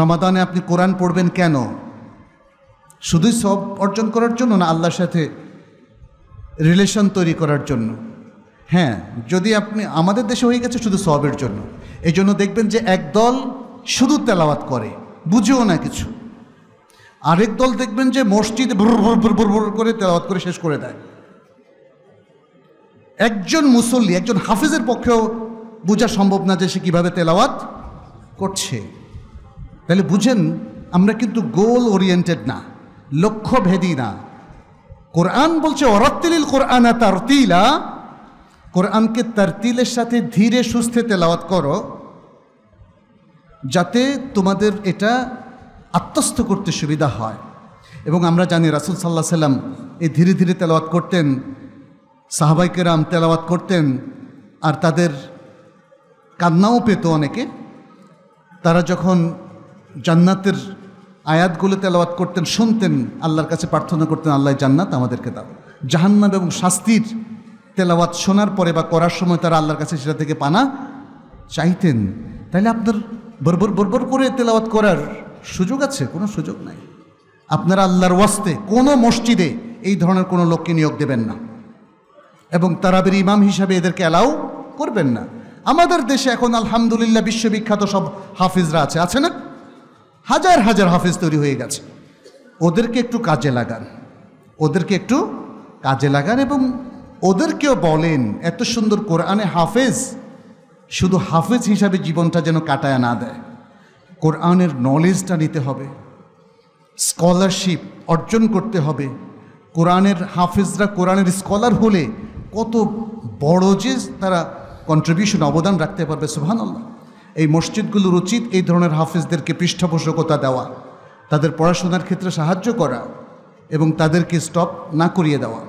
রমাদানে আপনি কোরআন পড়বেন কেন শুধুই সব অর্জন করার জন্য না আল্লাহর সাথে রিলেশন তৈরি করার জন্য হ্যাঁ যদি আপনি আমাদের দেশে হয়ে গেছে শুধু সবের জন্য এই জন্য দেখবেন যে একদল শুধু তেলাওয়াত করে বুঝেও না কিছু আরেক দল দেখবেন যে মসজিদ ভুর ভুর ভুর ভুর ভুর করে তেলাওয়াত করে শেষ করে দেয় একজন মুসল্লি একজন হাফিজের পক্ষেও বোঝা সম্ভব না যে সে কীভাবে তেলাওয়াত করছে তাহলে বুঝেন আমরা কিন্তু গোল ওরিয়েন্টেড না ভেদি না কোরআন বলছে অরত্তিলিল তার তারতিলা কোরআনকে তারতিলের সাথে ধীরে সুস্থে তেলাওয়াত করো যাতে তোমাদের এটা আত্মস্থ করতে সুবিধা হয় এবং আমরা জানি রাসুল সাল্লাহ সাল্লাম এই ধীরে ধীরে তেলাওয়াত করতেন সাহাবাইকেরাম তেলাওয়াত করতেন আর তাদের কান্নাও পেত অনেকে তারা যখন জান্নাতের আয়াতগুলো তেলাওয়াত করতেন শুনতেন আল্লাহর কাছে প্রার্থনা করতেন আল্লাহ জান্নাত আমাদেরকে দাও জাহান্নাম এবং শাস্তির তেলাওয়াত শোনার পরে বা করার সময় তারা আল্লাহর কাছে সেটা থেকে পানা চাইতেন তাহলে আপনার বরবর বরবর করে তেলাওয়াত করার সুযোগ আছে কোনো সুযোগ নাই আপনারা আল্লাহর ওয়াস্তে কোনো মসজিদে এই ধরনের কোনো লোককে নিয়োগ দেবেন না এবং তারাবের ইমাম হিসাবে এদেরকে অ্যালাউ করবেন না আমাদের দেশে এখন আলহামদুলিল্লাহ বিশ্ববিখ্যাত সব হাফিজরা আছে আছে না হাজার হাজার হাফেজ তৈরি হয়ে গেছে ওদেরকে একটু কাজে লাগান ওদেরকে একটু কাজে লাগান এবং ওদেরকেও বলেন এত সুন্দর কোরআনে হাফেজ শুধু হাফেজ হিসাবে জীবনটা যেন কাটায় না দেয় কোরআনের নলেজটা নিতে হবে স্কলারশিপ অর্জন করতে হবে কোরআনের হাফেজরা কোরআনের স্কলার হলে কত বড় যে তারা কন্ট্রিবিউশন অবদান রাখতে পারবে সুহান আল্লাহ এই মসজিদগুলোর উচিত এই ধরনের হাফিজদেরকে পৃষ্ঠপোষকতা দেওয়া তাদের পড়াশোনার ক্ষেত্রে সাহায্য করা এবং তাদেরকে স্টপ না করিয়ে দেওয়া